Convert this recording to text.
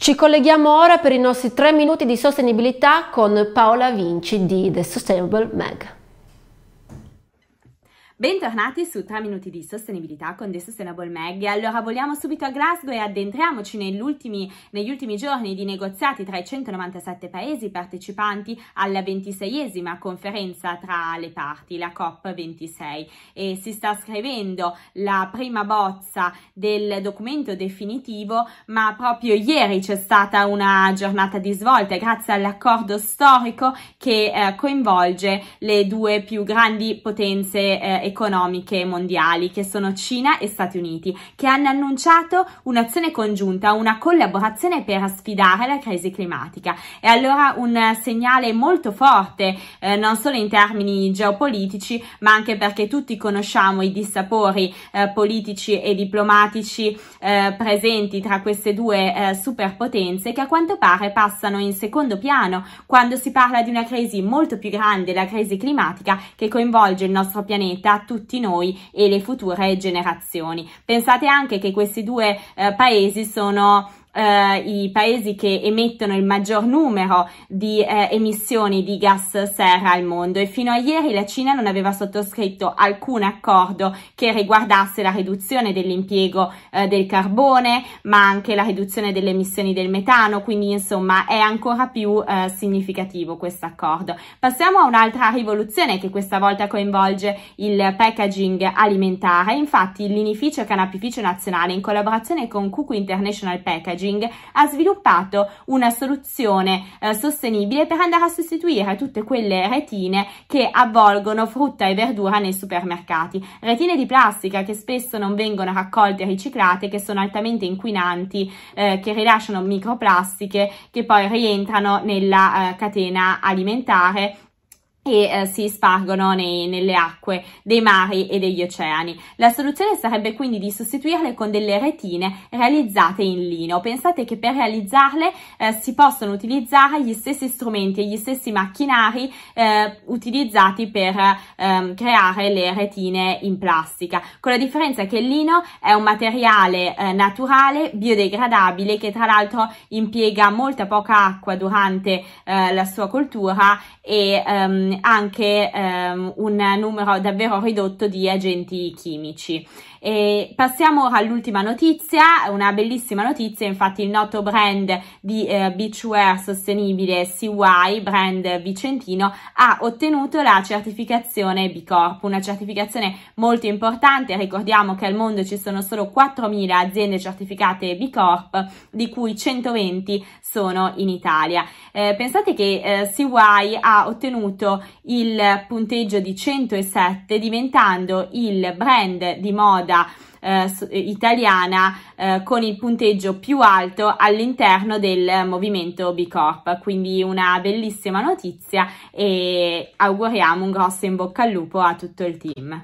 Ci colleghiamo ora per i nostri 3 minuti di sostenibilità con Paola Vinci di The Sustainable Mag. Bentornati su 3 minuti di sostenibilità con The Sustainable Mag. Allora voliamo subito a Glasgow e addentriamoci negli ultimi giorni di negoziati tra i 197 paesi partecipanti alla 26esima conferenza tra le parti, la COP26. E si sta scrivendo la prima bozza del documento definitivo, ma proprio ieri c'è stata una giornata di svolta grazie all'accordo storico che eh, coinvolge le due più grandi potenze eh, economiche mondiali, che sono Cina e Stati Uniti, che hanno annunciato un'azione congiunta, una collaborazione per sfidare la crisi climatica. È allora un segnale molto forte, eh, non solo in termini geopolitici, ma anche perché tutti conosciamo i dissapori eh, politici e diplomatici eh, presenti tra queste due eh, superpotenze che a quanto pare passano in secondo piano quando si parla di una crisi molto più grande, la crisi climatica, che coinvolge il nostro pianeta tutti noi e le future generazioni. Pensate anche che questi due eh, paesi sono eh, i paesi che emettono il maggior numero di eh, emissioni di gas serra al mondo e fino a ieri la Cina non aveva sottoscritto alcun accordo che riguardasse la riduzione dell'impiego eh, del carbone ma anche la riduzione delle emissioni del metano quindi insomma è ancora più eh, significativo questo accordo. Passiamo a un'altra rivoluzione che questa volta coinvolge il packaging alimentare infatti l'inificio canapificio nazionale in collaborazione con Cucu International Packaging packaging ha sviluppato una soluzione eh, sostenibile per andare a sostituire tutte quelle retine che avvolgono frutta e verdura nei supermercati. Retine di plastica che spesso non vengono raccolte e riciclate, che sono altamente inquinanti, eh, che rilasciano microplastiche che poi rientrano nella eh, catena alimentare e eh, si spargono nei, nelle acque dei mari e degli oceani. La soluzione sarebbe quindi di sostituirle con delle retine realizzate in lino. Pensate che per realizzarle eh, si possono utilizzare gli stessi strumenti e gli stessi macchinari eh, utilizzati per ehm, creare le retine in plastica, con la differenza che il lino è un materiale eh, naturale, biodegradabile, che tra l'altro impiega molta poca acqua durante eh, la sua coltura e ehm, anche ehm, un numero davvero ridotto di agenti chimici. E passiamo ora all'ultima notizia, una bellissima notizia, infatti il noto brand di eh, beachwear sostenibile CY, brand vicentino, ha ottenuto la certificazione B Corp, una certificazione molto importante, ricordiamo che al mondo ci sono solo 4.000 aziende certificate B Corp, di cui 120 sono in Italia. Eh, pensate che eh, CY ha ottenuto il punteggio di 107 diventando il brand di moda eh, italiana eh, con il punteggio più alto all'interno del movimento B Corp. Quindi una bellissima notizia e auguriamo un grosso in bocca al lupo a tutto il team.